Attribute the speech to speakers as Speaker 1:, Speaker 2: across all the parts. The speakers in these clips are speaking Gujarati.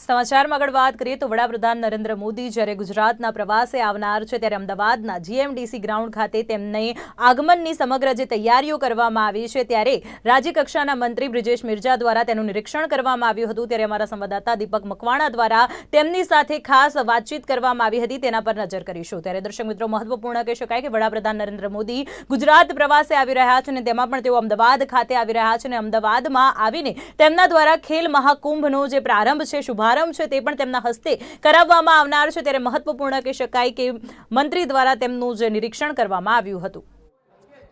Speaker 1: સમાચારમાં આગળ વાત કરીએ તો વડાપ્રધાન નરેન્દ્ર મોદી જ્યારે ગુજરાતના પ્રવાસે આવનાર છે ત્યારે અમદાવાદના જીએમડીસી ગ્રાઉન્ડ ખાતે તેમને આગમનની સમગ્ર જે તૈયારીઓ કરવામાં આવી છે ત્યારે રાજ્યકક્ષાના મંત્રી બ્રિજેશ મિર્જા દ્વારા તેનું નિરીક્ષણ કરવામાં આવ્યું હતું ત્યારે અમારા સંવાદદાતા દીપક મકવાણા દ્વારા તેમની સાથે ખાસ વાતચીત કરવામાં આવી હતી તેના પર નજર કરીશું ત્યારે દર્શક મિત્રો મહત્વપૂર્ણ કહી શકાય કે વડાપ્રધાન નરેન્દ્ર મોદી ગુજરાત પ્રવાસે આવી રહ્યા છે અને તેમાં પણ તેઓ અમદાવાદ ખાતે આવી રહ્યા છે અને અમદાવાદમાં આવીને તેમના દ્વારા ખેલ મહાકુંભનો જે પ્રારંભ છે શુભા શુભારંભ છે તે પણ તેમના હસ્તે કરાવવામાં આવનાર છે ત્યારે મહત્વપૂર્ણ કહી શકાય કે મંત્રી દ્વારા તેમનું જે નિરીક્ષણ કરવામાં આવ્યું હતું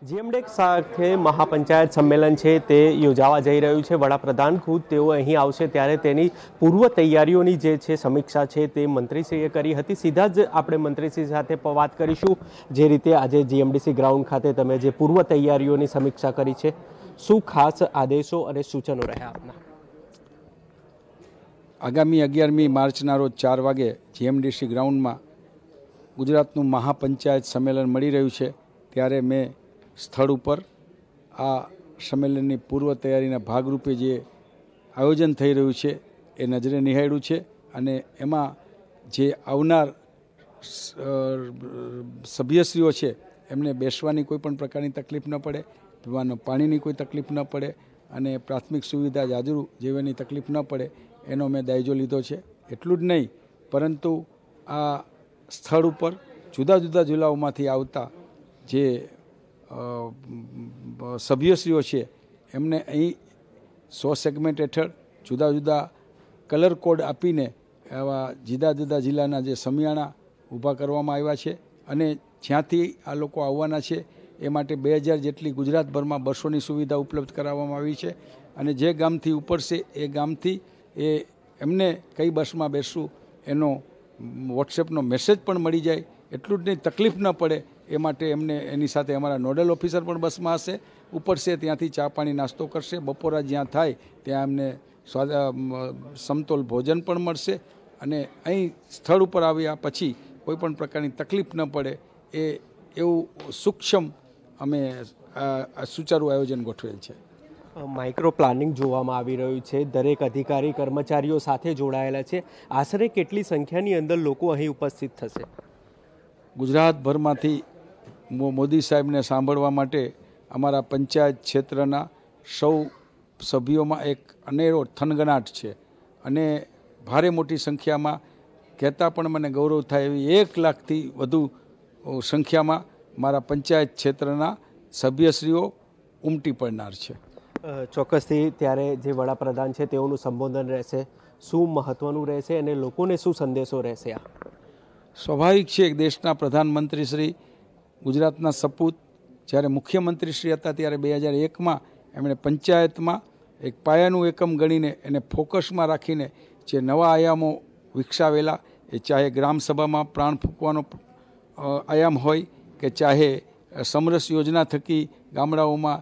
Speaker 2: જીએમડેક સાથે મહાપંચાયત સંમેલન છે તે યોજાવા જઈ રહ્યું છે વડાપ્રધાન ખુદ તેઓ અહીં આવશે ત્યારે તેની પૂર્વ તૈયારીઓની જે છે સમીક્ષા છે તે મંત્રીશ્રીએ કરી હતી સીધા જ આપણે મંત્રીશ્રી સાથે વાત કરીશું જે રીતે આજે જીએમડીસી ગ્રાઉન્ડ ખાતે તમે જે પૂર્વ
Speaker 3: તૈયારીઓની સમીક્ષા કરી છે શું ખાસ આદેશો અને સૂચનો રહ્યા આપના આગામી અગિયારમી માર્ચના રોજ ચાર વાગે જીએમડીસી ગ્રાઉન્ડમાં ગુજરાતનું મહાપંચાયત સંમેલન મળી રહ્યું છે ત્યારે મેં સ્થળ ઉપર આ સંમેલનની પૂર્વ તૈયારીના ભાગરૂપે જે આયોજન થઈ રહ્યું છે એ નજરે નિહાળ્યું છે અને એમાં જે આવનાર સભ્યશ્રીઓ છે એમને બેસવાની કોઈ પણ પ્રકારની તકલીફ ન પડે પીવાનું પાણીની કોઈ તકલીફ ન પડે અને પ્રાથમિક સુવિધા જાજરૂ જેવાની તકલીફ ન પડે એનો મેં દાયજો લીધો છે એટલું જ નહીં પરંતુ આ સ્થળ ઉપર જુદા જુદા જિલ્લાઓમાંથી આવતા જે સભ્યશ્રીઓ છે એમને અહીં સો સેગમેન્ટ હેઠળ જુદા જુદા કલર કોડ આપીને એવા જુદા જુદા જિલ્લાના જે સમિયાણા ઊભા કરવામાં આવ્યા છે અને જ્યાંથી આ લોકો આવવાના છે એ માટે બે હજાર જેટલી ગુજરાતભરમાં બસોની સુવિધા ઉપલબ્ધ કરાવવામાં આવી છે અને જે ગામથી ઉપર એ ગામથી એ એમને કઈ બસમાં બેસવું એનો વોટ્સએપનો મેસેજ પણ મળી જાય એટલું જ નહીં તકલીફ ન પડે એ માટે એમને એની સાથે અમારા નોડલ ઓફિસર પણ બસમાં હશે ઉપડશે ત્યાંથી ચા પાણી નાસ્તો કરશે બપોરા જ્યાં થાય ત્યાં એમને સ્વાદ સમતોલ ભોજન પણ મળશે અને અહીં સ્થળ ઉપર આવ્યા પછી કોઈ પણ પ્રકારની તકલીફ ન પડે એ એવું સૂક્ષ્મ અમે સુચારું આયોજન ગોઠવેલ છે માઇક્રો પ્લાનિંગ જોવામાં આવી રહ્યું છે દરેક
Speaker 2: અધિકારી કર્મચારીઓ સાથે જોડાયેલા છે આશરે કેટલી સંખ્યાની અંદર લોકો અહીં ઉપસ્થિત થશે
Speaker 3: ગુજરાતભરમાંથી મોદી સાહેબને સાંભળવા માટે અમારા પંચાયત ક્ષેત્રના સૌ સભ્યોમાં એક અનેરો થનગનાટ છે અને ભારે મોટી સંખ્યામાં કહેતા પણ મને ગૌરવ થાય એવી એક લાખથી વધુ સંખ્યામાં મારા પંચાયત ક્ષેત્રના સભ્યશ્રીઓ ઉમટી પડનાર છે ચોક્કસથી
Speaker 2: ત્યારે જે વડાપ્રધાન છે તેઓનું સંબોધન રહેશે શું મહત્ત્વનું રહેશે અને લોકોને શું સંદેશો રહેશે આ
Speaker 3: સ્વાભાવિક છે દેશના પ્રધાનમંત્રી શ્રી ગુજરાતના સપૂત જ્યારે મુખ્યમંત્રી શ્રી હતા ત્યારે બે હજાર એકમાં એમણે પંચાયતમાં એક પાયાનું એકમ ગણીને એને ફોકસમાં રાખીને જે નવા આયામો વિકસાવેલા એ ચાહે ગ્રામસભામાં પ્રાણ ફૂંકવાનો આયામ હોય કે ચાહે સમરસ યોજના થકી ગામડાઓમાં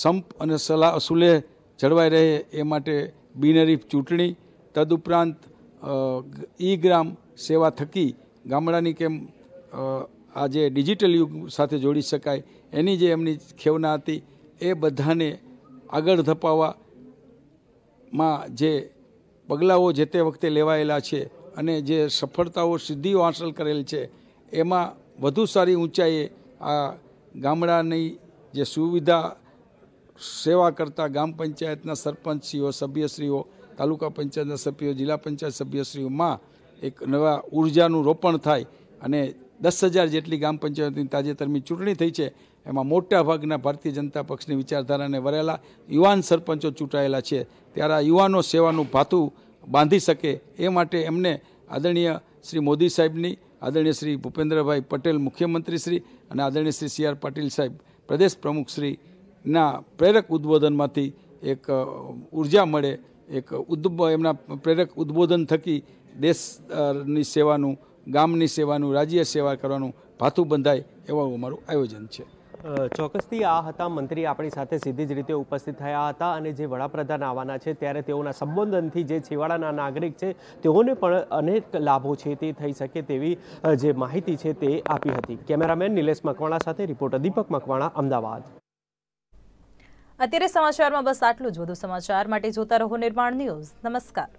Speaker 3: સંપ અને સલાહ સુલેહ જળવાઈ રહે એ માટે બિનરી ચૂંટણી તદુપરાંત ઈ ગ્રામ સેવા થકી ગામડાની કેમ આ જે ડિજિટલ યુગ સાથે જોડી શકાય એની જે એમની ખેવના હતી એ બધાને આગળ ધપાવવામાં જે પગલાઓ જે તે વખતે લેવાયેલા છે અને જે સફળતાઓ સિદ્ધિઓ હાંસલ કરેલ છે એમાં વધુ સારી ઊંચાઈએ આ ગામડાની જે સુવિધા સેવા કરતા ગ્રામ પંચાયતના સરપંચશ્રીઓ સભ્યશ્રીઓ તાલુકા પંચાયતના સભ્યો જિલ્લા પંચાયત સભ્યશ્રીઓમાં એક નવા ઉર્જાનું રોપણ થાય અને દસ હજાર જેટલી ગ્રામ પંચાયતની તાજેતરની ચૂંટણી થઈ છે એમાં મોટા ભાગના ભારતીય જનતા પક્ષની વિચારધારાને વરેલા યુવાન સરપંચો ચૂંટાયેલા છે ત્યારે આ યુવાનો સેવાનું ભાથું બાંધી શકે એ માટે એમને આદરણીય શ્રી મોદી સાહેબની આદરણીય શ્રી ભૂપેન્દ્રભાઈ પટેલ મુખ્યમંત્રી શ્રી અને આદરણીય શ્રી સી આર પાટીલ સાહેબ પ્રદેશ પ્રમુખશ્રીના પ્રેરક ઉદ્બોધનમાંથી એક ઉર્જા મળે એક ઉદ્બ એમના પ્રેરક ઉદ્બોધન થકી દેશની સેવાનું ગામની સેવાનું રાજ્ય સેવા કરવાનું ભાથું બંધાય એવું અમારું આયોજન છે
Speaker 2: ચોક્કસથી આ હતા મંત્રી આપણી સાથે સીધી જ રીતે ઉપસ્થિત થયા હતા અને જે વડાપ્રધાન આવવાના છે ત્યારે તેઓના સંબોધનથી જે છેવાડાના નાગરિક છે તેઓને પણ અનેક લાભો છે તે થઈ શકે તેવી જે માહિતી છે તે આપી હતી કેમેરામેન નિલેશ મકવાણા સાથે રિપોર્ટર દીપક મકવાણા અમદાવાદ
Speaker 1: અત્યારે સમાચારમાં બસ આટલું જ વધુ સમાચાર માટે જોતા રહો નિર્માણ ન્યૂઝ નમસ્કાર